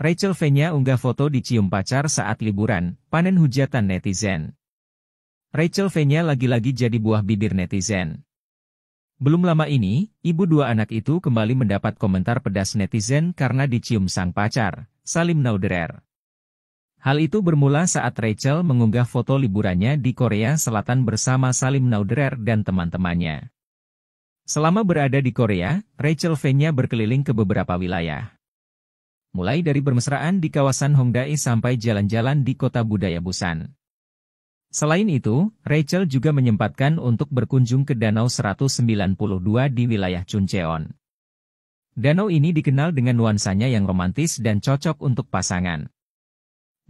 Rachel Fenya unggah foto dicium pacar saat liburan, panen hujatan netizen. Rachel Fenya lagi-lagi jadi buah bibir netizen. Belum lama ini, ibu dua anak itu kembali mendapat komentar pedas netizen karena dicium sang pacar, Salim Nauderer. Hal itu bermula saat Rachel mengunggah foto liburannya di Korea Selatan bersama Salim Nauderer dan teman-temannya. Selama berada di Korea, Rachel Fenya berkeliling ke beberapa wilayah mulai dari bermesraan di kawasan Hongdae sampai jalan-jalan di kota budaya Busan. Selain itu, Rachel juga menyempatkan untuk berkunjung ke Danau 192 di wilayah Chuncheon. Danau ini dikenal dengan nuansanya yang romantis dan cocok untuk pasangan.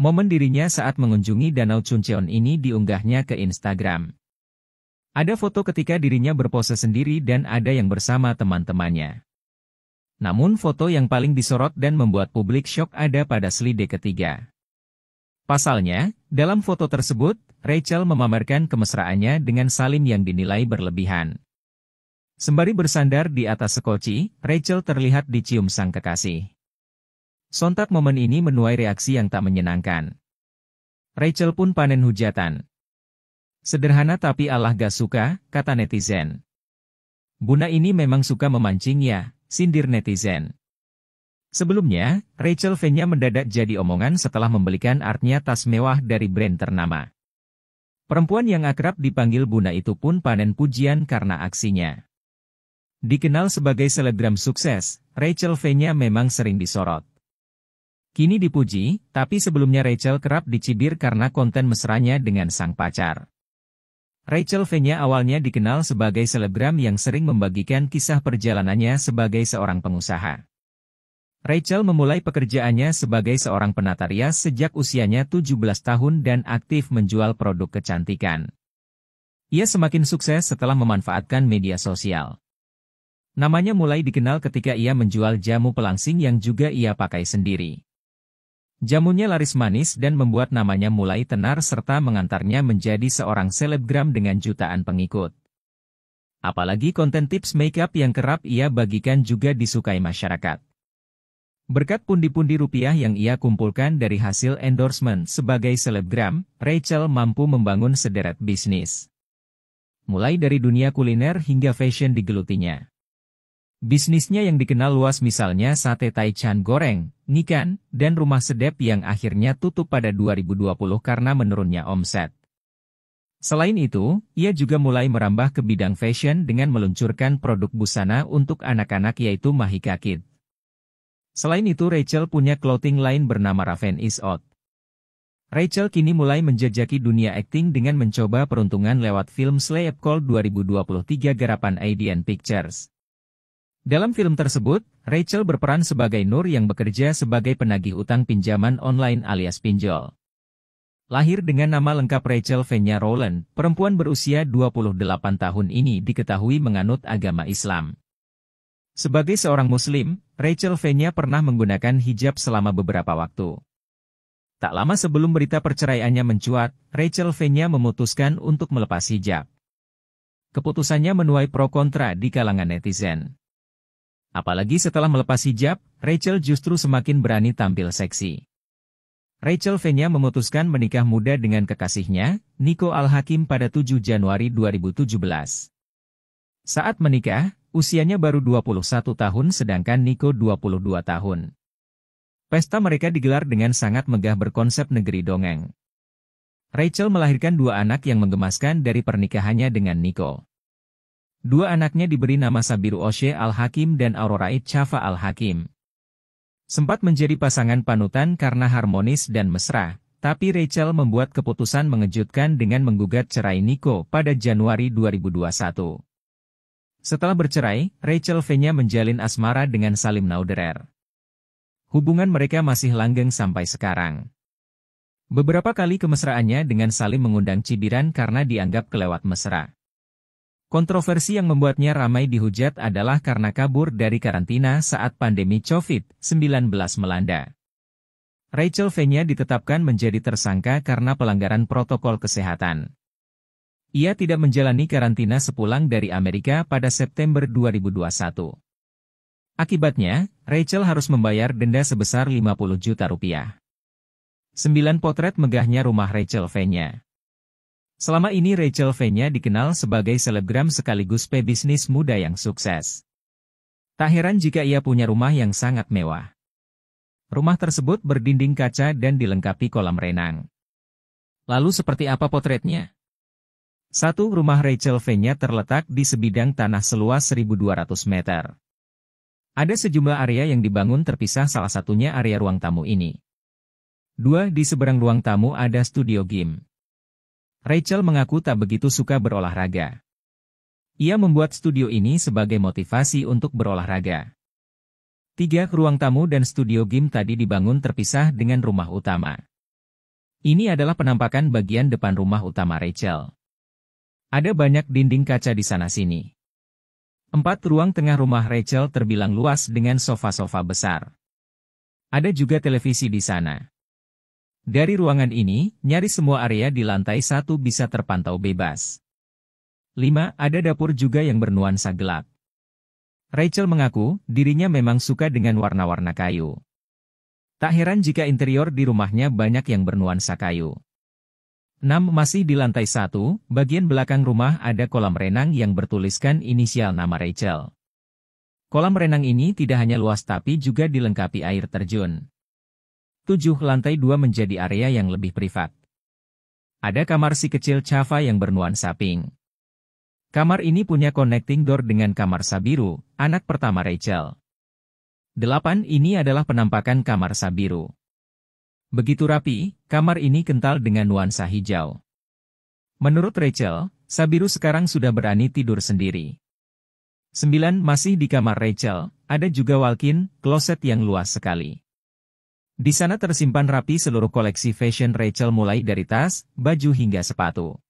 Momen dirinya saat mengunjungi Danau Chuncheon ini diunggahnya ke Instagram. Ada foto ketika dirinya berpose sendiri dan ada yang bersama teman-temannya. Namun foto yang paling disorot dan membuat publik shock ada pada slide ketiga. Pasalnya, dalam foto tersebut, Rachel memamerkan kemesraannya dengan Salim yang dinilai berlebihan. Sembari bersandar di atas sekoci, Rachel terlihat dicium sang kekasih. Sontak momen ini menuai reaksi yang tak menyenangkan. Rachel pun panen hujatan. Sederhana tapi Allah gak suka, kata netizen. Buna ini memang suka memancing ya, sindir netizen. Sebelumnya, Rachel Fenya mendadak jadi omongan setelah membelikan artnya tas mewah dari brand ternama. Perempuan yang akrab dipanggil Buna itu pun panen pujian karena aksinya. Dikenal sebagai selebgram sukses, Rachel Fenya memang sering disorot. Kini dipuji, tapi sebelumnya Rachel kerap dicibir karena konten mesranya dengan sang pacar. Rachel Fenya awalnya dikenal sebagai selebgram yang sering membagikan kisah perjalanannya sebagai seorang pengusaha. Rachel memulai pekerjaannya sebagai seorang penata rias sejak usianya 17 tahun dan aktif menjual produk kecantikan. Ia semakin sukses setelah memanfaatkan media sosial. Namanya mulai dikenal ketika ia menjual jamu pelangsing yang juga ia pakai sendiri. Jamunya laris manis dan membuat namanya mulai tenar serta mengantarnya menjadi seorang selebgram dengan jutaan pengikut. Apalagi konten tips makeup yang kerap ia bagikan juga disukai masyarakat. Berkat pundi-pundi rupiah yang ia kumpulkan dari hasil endorsement sebagai selebgram, Rachel mampu membangun sederet bisnis. Mulai dari dunia kuliner hingga fashion digelutinya. Bisnisnya yang dikenal luas misalnya sate taichan goreng, nikan, dan rumah sedep yang akhirnya tutup pada 2020 karena menurunnya omset. Selain itu, ia juga mulai merambah ke bidang fashion dengan meluncurkan produk busana untuk anak-anak yaitu Mahika Kid. Selain itu Rachel punya clothing line bernama Raven Is Out. Rachel kini mulai menjajaki dunia akting dengan mencoba peruntungan lewat film Slave Call 2023 garapan ADN Pictures. Dalam film tersebut, Rachel berperan sebagai Nur yang bekerja sebagai penagih utang pinjaman online alias pinjol. Lahir dengan nama lengkap Rachel Venya Rowland, perempuan berusia 28 tahun ini diketahui menganut agama Islam. Sebagai seorang muslim, Rachel Venya pernah menggunakan hijab selama beberapa waktu. Tak lama sebelum berita perceraiannya mencuat, Rachel Venya memutuskan untuk melepas hijab. Keputusannya menuai pro kontra di kalangan netizen. Apalagi setelah melepas hijab, Rachel justru semakin berani tampil seksi. Rachel Fenya memutuskan menikah muda dengan kekasihnya, Nico Al-Hakim pada 7 Januari 2017. Saat menikah, usianya baru 21 tahun sedangkan Nico 22 tahun. Pesta mereka digelar dengan sangat megah berkonsep negeri dongeng. Rachel melahirkan dua anak yang menggemaskan dari pernikahannya dengan Nico. Dua anaknya diberi nama Sabiru Oshe Al-Hakim dan Aurora Chafa Al-Hakim. Sempat menjadi pasangan panutan karena harmonis dan mesra, tapi Rachel membuat keputusan mengejutkan dengan menggugat cerai Nico pada Januari 2021. Setelah bercerai, Rachel Venya menjalin asmara dengan Salim Nauderer. Hubungan mereka masih langgeng sampai sekarang. Beberapa kali kemesraannya dengan Salim mengundang cibiran karena dianggap kelewat mesra. Kontroversi yang membuatnya ramai dihujat adalah karena kabur dari karantina saat pandemi COVID-19 melanda. Rachel Fenya ditetapkan menjadi tersangka karena pelanggaran protokol kesehatan. Ia tidak menjalani karantina sepulang dari Amerika pada September 2021. Akibatnya, Rachel harus membayar denda sebesar 50 juta rupiah. 9 potret megahnya rumah Rachel Fenya Selama ini Rachel Fenya dikenal sebagai selebgram sekaligus pebisnis muda yang sukses. Tak heran jika ia punya rumah yang sangat mewah. Rumah tersebut berdinding kaca dan dilengkapi kolam renang. Lalu seperti apa potretnya? Satu rumah Rachel Fenya terletak di sebidang tanah seluas 1.200 meter. Ada sejumlah area yang dibangun terpisah salah satunya area ruang tamu ini. Dua di seberang ruang tamu ada studio game. Rachel mengaku tak begitu suka berolahraga. Ia membuat studio ini sebagai motivasi untuk berolahraga. Tiga ruang tamu dan studio game tadi dibangun terpisah dengan rumah utama. Ini adalah penampakan bagian depan rumah utama Rachel. Ada banyak dinding kaca di sana-sini. Empat ruang tengah rumah Rachel terbilang luas dengan sofa-sofa besar. Ada juga televisi di sana. Dari ruangan ini, nyaris semua area di lantai satu bisa terpantau bebas. 5. Ada dapur juga yang bernuansa gelap. Rachel mengaku, dirinya memang suka dengan warna-warna kayu. Tak heran jika interior di rumahnya banyak yang bernuansa kayu. 6. Masih di lantai satu, bagian belakang rumah ada kolam renang yang bertuliskan inisial nama Rachel. Kolam renang ini tidak hanya luas tapi juga dilengkapi air terjun. 7 lantai 2 menjadi area yang lebih privat. Ada kamar si kecil Chava yang bernuansa pink. Kamar ini punya connecting door dengan kamar Sabiru, anak pertama Rachel. 8. Ini adalah penampakan kamar Sabiru. Begitu rapi, kamar ini kental dengan nuansa hijau. Menurut Rachel, Sabiru sekarang sudah berani tidur sendiri. 9. Masih di kamar Rachel, ada juga walkin, kloset yang luas sekali. Di sana tersimpan rapi seluruh koleksi fashion Rachel mulai dari tas, baju hingga sepatu.